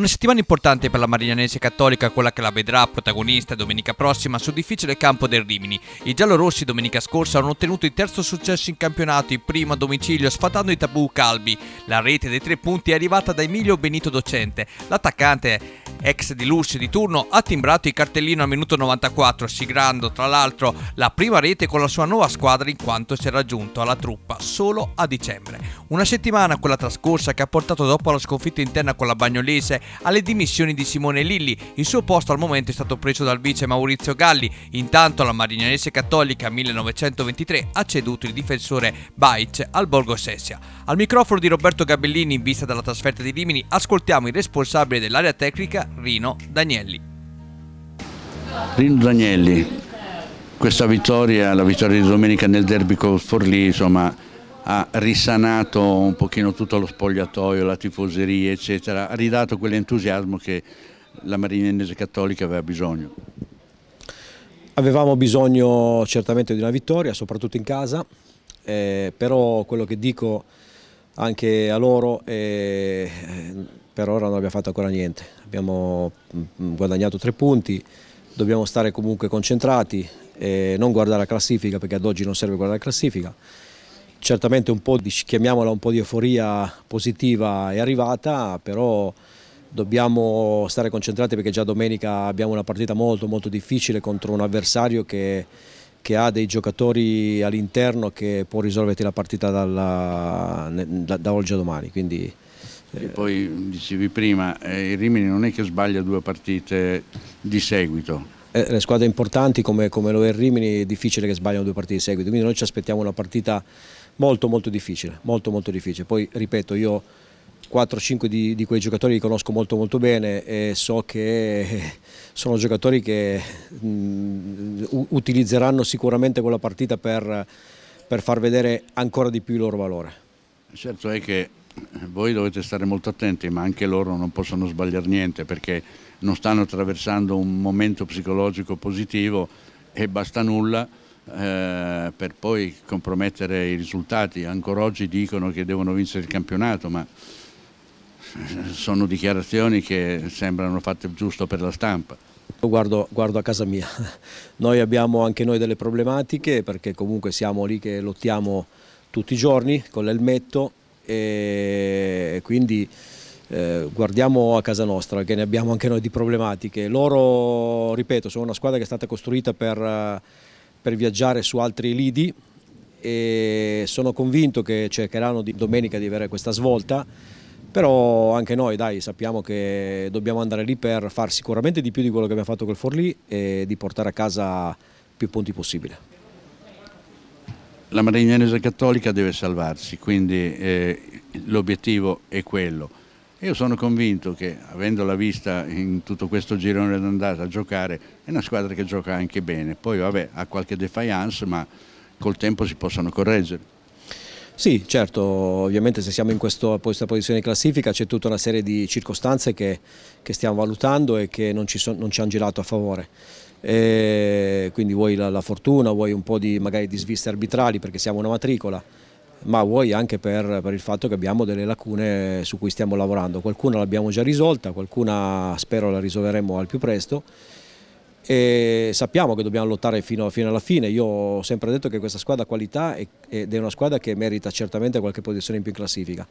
Una settimana importante per la Marignanese cattolica, quella che la vedrà protagonista domenica prossima sul difficile campo del Rimini. I giallorossi domenica scorsa hanno ottenuto il terzo successo in campionato, il primo a domicilio, sfatando i tabù calbi. La rete dei tre punti è arrivata da Emilio Benito Docente. L'attaccante ex di Lursi di turno ha timbrato il cartellino al minuto 94, sigrando tra l'altro la prima rete con la sua nuova squadra in quanto si è raggiunto alla truppa solo a dicembre. Una settimana quella trascorsa che ha portato dopo la sconfitta interna con la Bagnolese alle dimissioni di Simone Lilli. Il suo posto al momento è stato preso dal vice Maurizio Galli. Intanto la Marignanese Cattolica 1923 ha ceduto il difensore Baic al Borgo Sessia. Al microfono di Roberto Gabellini in vista della trasferta di Rimini ascoltiamo il responsabile dell'area tecnica Rino Danielli. Rino Danielli, questa vittoria, la vittoria di domenica nel derby con Forlì, insomma ha risanato un pochino tutto lo spogliatoio, la tifoseria eccetera, ha ridato quell'entusiasmo che la Marina Innese Cattolica aveva bisogno. Avevamo bisogno certamente di una vittoria, soprattutto in casa, eh, però quello che dico anche a loro eh, per ora non abbiamo fatto ancora niente, abbiamo mm, guadagnato tre punti, dobbiamo stare comunque concentrati, e non guardare la classifica perché ad oggi non serve guardare la classifica, Certamente un po' di, chiamiamola un po' di euforia positiva è arrivata, però dobbiamo stare concentrati perché già domenica abbiamo una partita molto molto difficile contro un avversario che, che ha dei giocatori all'interno che può risolverti la partita dalla, da, da, oggi a domani. Quindi, e eh, poi dicevi prima, eh, il Rimini non è che sbaglia due partite di seguito. Eh, le squadre importanti come, come lo è il Rimini è difficile che sbagliano due partite di seguito, quindi noi ci aspettiamo una partita molto molto difficile, molto molto difficile. Poi ripeto, io 4-5 di, di, quei giocatori li conosco molto molto bene e so che sono giocatori che mh, mm, utilizzeranno sicuramente quella partita per, per far vedere ancora di più il loro valore. Certo è che voi dovete stare molto attenti, ma anche loro non possono sbagliare niente perché non stanno attraversando un momento psicologico positivo e basta nulla eh, per poi compromettere i risultati. Ancora oggi dicono che devono vincere il campionato, ma eh, sono dichiarazioni che sembrano fatte giusto per la stampa. Guardo, guardo, a casa mia, noi abbiamo anche noi delle problematiche perché comunque siamo lì che lottiamo tutti i giorni con l'elmetto e quindi eh, guardiamo a casa nostra che ne abbiamo anche noi di problematiche. Loro, ripeto, sono una squadra che è stata costruita per... Eh, per viaggiare su altri lidi e sono convinto che cercheranno di, domenica di avere questa svolta però anche noi dai, sappiamo che dobbiamo andare lì per far sicuramente di più di quello che abbiamo fatto col Forlì e di portare a casa più punti possibile. La Marignanese Cattolica deve salvarsi, quindi eh, l'obiettivo è quello. Io sono convinto che, avendola vista in tutto questo girone d'andata a giocare, è una squadra che gioca anche bene. Poi, vabbè, ha qualche defiance, ma col tempo si possono correggere. Sì, certo, ovviamente se siamo in questo, questa posizione di classifica c'è tutta una serie di circostanze che, che stiamo valutando e che non ci, so, non ci hanno girato a favore. E quindi vuoi la, la, fortuna, vuoi un po' di, magari di sviste arbitrali perché siamo una matricola, ma vuoi anche per, per, il fatto che abbiamo delle lacune su cui stiamo lavorando. Qualcuna l'abbiamo già risolta, qualcuna spero la risolveremo al più presto e sappiamo che dobbiamo lottare fino, fino alla fine. Io ho sempre detto che questa squadra ha qualità ed è una squadra che merita certamente qualche posizione in più in classifica.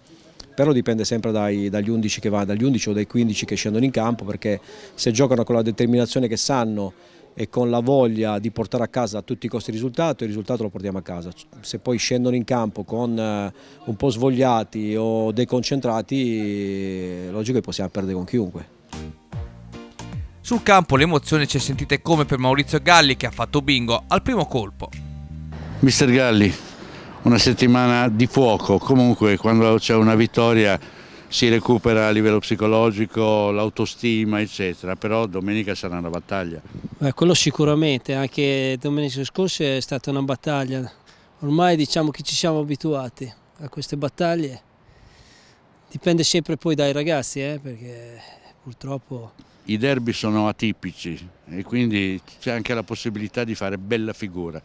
Però dipende sempre dai, dagli 11 che va, dagli 11 o dai 15 che scendono in campo perché se giocano con la determinazione che sanno e con la voglia di portare a casa a tutti i costi il risultato, il risultato lo portiamo a casa. Se poi scendono in campo con eh, un po' svogliati o deconcentrati, eh, logico che possiamo perdere con chiunque. Sul campo l'emozione ci è sentite come per Maurizio Galli che ha fatto bingo al primo colpo. Mister Galli, una settimana di fuoco, comunque quando c'è una vittoria si recupera a livello psicologico, l'autostima eccetera, però domenica sarà una battaglia. Beh, quello sicuramente, anche domenica scorsa è stata una battaglia, ormai diciamo che ci siamo abituati a queste battaglie, dipende sempre poi dai ragazzi eh, perché purtroppo... I derby sono atipici e quindi c'è anche la possibilità di fare bella figura.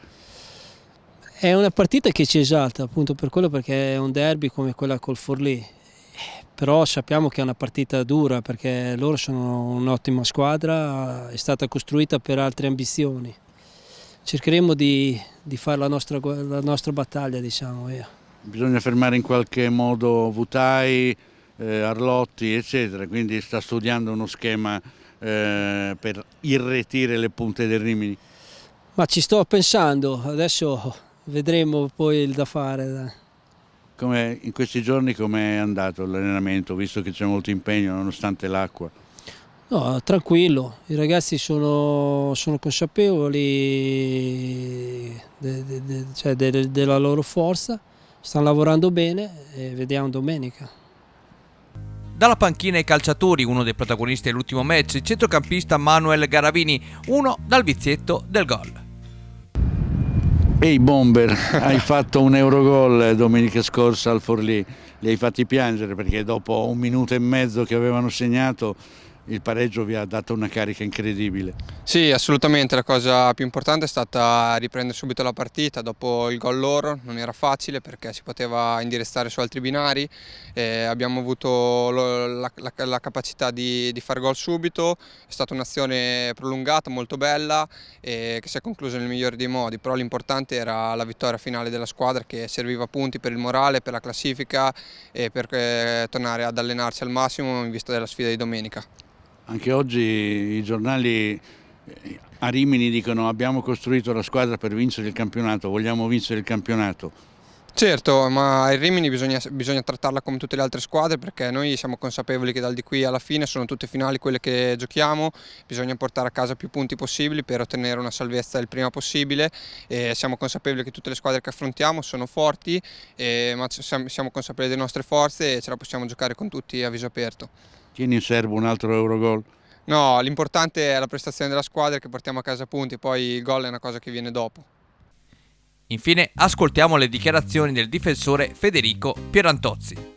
È una partita che ci esalta appunto per quello perché è un derby come quella col Forlì però sappiamo che è una partita dura perché loro sono un'ottima squadra, è stata costruita per altre ambizioni. Cercheremo di, di fare la nostra, la nostra, battaglia, diciamo. Bisogna fermare in qualche modo Vutai, eh, Arlotti, eccetera, quindi sta studiando uno schema eh, per irretire le punte del Rimini. Ma ci sto pensando, adesso vedremo poi il da fare. Come, in questi giorni com'è andato l'allenamento, visto che c'è molto impegno nonostante l'acqua? No, tranquillo, i ragazzi sono, sono consapevoli de, de, de, cioè della loro forza, stanno lavorando bene e vediamo domenica. Dalla panchina ai calciatori, uno dei protagonisti dell'ultimo match, il centrocampista Manuel Garavini, uno dal vizietto del gol. Ehi bomber, hai fatto un Eurogol domenica scorsa al Forlì, li hai fatti piangere perché dopo un minuto e mezzo che avevano segnato il pareggio vi ha dato una carica incredibile. Sì, assolutamente, la cosa più importante è stata riprendere subito la partita dopo il gol loro, non era facile perché si poteva indirizzare su altri binari, eh, abbiamo avuto la, la, la capacità di, di, far gol subito, è stata un'azione prolungata, molto bella eh, che si è conclusa nel migliore dei modi, però l'importante era la vittoria finale della squadra che serviva punti per il morale, per la classifica e per eh, tornare ad allenarsi al massimo in vista della sfida di domenica. Anche oggi i giornali eh, a Rimini dicono abbiamo costruito la squadra per vincere il campionato, vogliamo vincere il campionato. Certo, ma il Rimini bisogna, bisogna, trattarla come tutte le altre squadre perché noi siamo consapevoli che dal di qui alla fine sono tutte finali quelle che giochiamo, bisogna portare a casa più punti possibili per ottenere una salvezza il prima possibile e siamo consapevoli che tutte le squadre che affrontiamo sono forti, e, ma siamo consapevoli delle nostre forze e ce la possiamo giocare con tutti a viso aperto tieni in serbo un altro Eurogol? No, l'importante è la prestazione della squadra che portiamo a casa punti, poi il gol è una cosa che viene dopo. Infine ascoltiamo le dichiarazioni del difensore Federico Pierantozzi.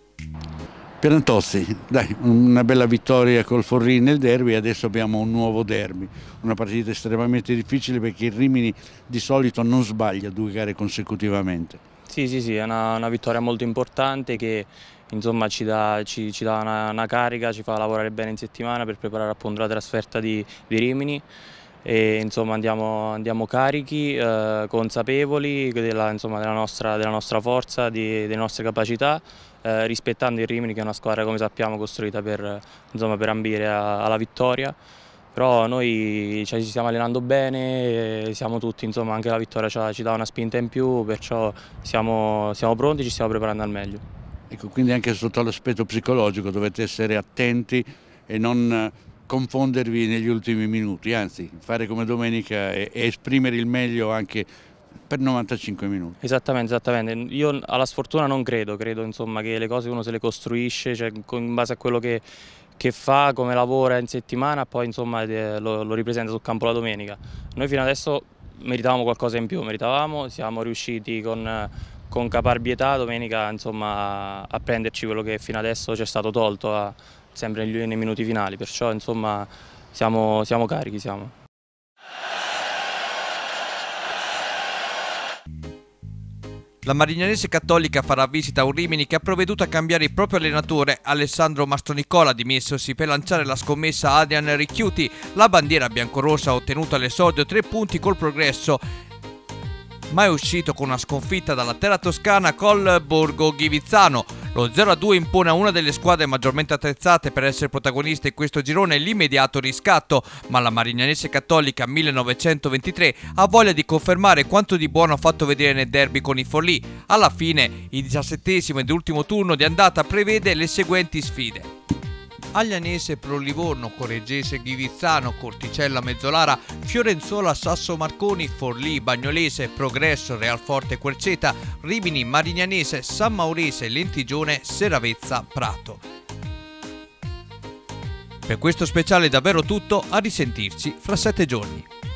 Pierantozzi, dai, una bella vittoria col Forlì nel derby, adesso abbiamo un nuovo derby, una partita estremamente difficile perché il Rimini di solito non sbaglia due gare consecutivamente. Sì, sì, sì, è una, una vittoria molto importante che insomma, ci dà, ci, ci dà una, una, carica, ci fa lavorare bene in settimana per preparare appunto la trasferta di, di Rimini. E, insomma, andiamo, andiamo carichi, eh, consapevoli della, insomma, della, nostra, della, nostra, forza, di, delle nostre capacità, eh, rispettando il Rimini che è una squadra come sappiamo costruita per, insomma, per ambire a, alla vittoria però noi cioè, ci stiamo allenando bene, siamo tutti, insomma anche la vittoria cioè, ci dà una spinta in più, perciò siamo, siamo pronti, ci stiamo preparando al meglio. Ecco, quindi anche sotto l'aspetto psicologico dovete essere attenti e non eh, confondervi negli ultimi minuti, anzi fare come domenica e, e esprimere il meglio anche per 95 minuti. Esattamente, esattamente. Io alla sfortuna non credo, credo insomma, che le cose uno se le costruisce, cioè, in base a quello che, che fa, come lavora in settimana, poi insomma eh, lo, lo ripresenta sul campo la domenica. Noi fino adesso meritavamo qualcosa in più, meritavamo, siamo riusciti con, con caparbietà domenica insomma, a prenderci quello che fino adesso ci è stato tolto, a, sempre negli, nei minuti finali, perciò insomma siamo, siamo carichi. Siamo. La Marignanese Cattolica farà visita a un Rimini che ha provveduto a cambiare il proprio allenatore Alessandro Mastronicola, dimessosi per lanciare la scommessa Adrian Ricchiuti. La bandiera biancorossa ha ottenuto all'esordio tre punti col progresso ma è uscito con una sconfitta dalla terra toscana col Borgo Ghivizzano. Lo 0-2 impone a una delle squadre maggiormente attrezzate per essere protagonista in questo girone l'immediato riscatto, ma la Marignanese Cattolica 1923 ha voglia di confermare quanto di buono ha fatto vedere nel derby con i Forlì. Alla fine, il 17 ed ultimo turno di andata prevede le seguenti sfide. Aglianese, Prolivorno, Correggese, Ghivizzano, Corticella, Mezzolara, Fiorenzuola, Sasso Marconi, Forlì, Bagnolese, Progresso, Real Forte, Querceta, Rimini, Marignanese, San Maurese, Lentigione, Seravezza, Prato. Per questo speciale è davvero tutto, a risentirci fra sette giorni.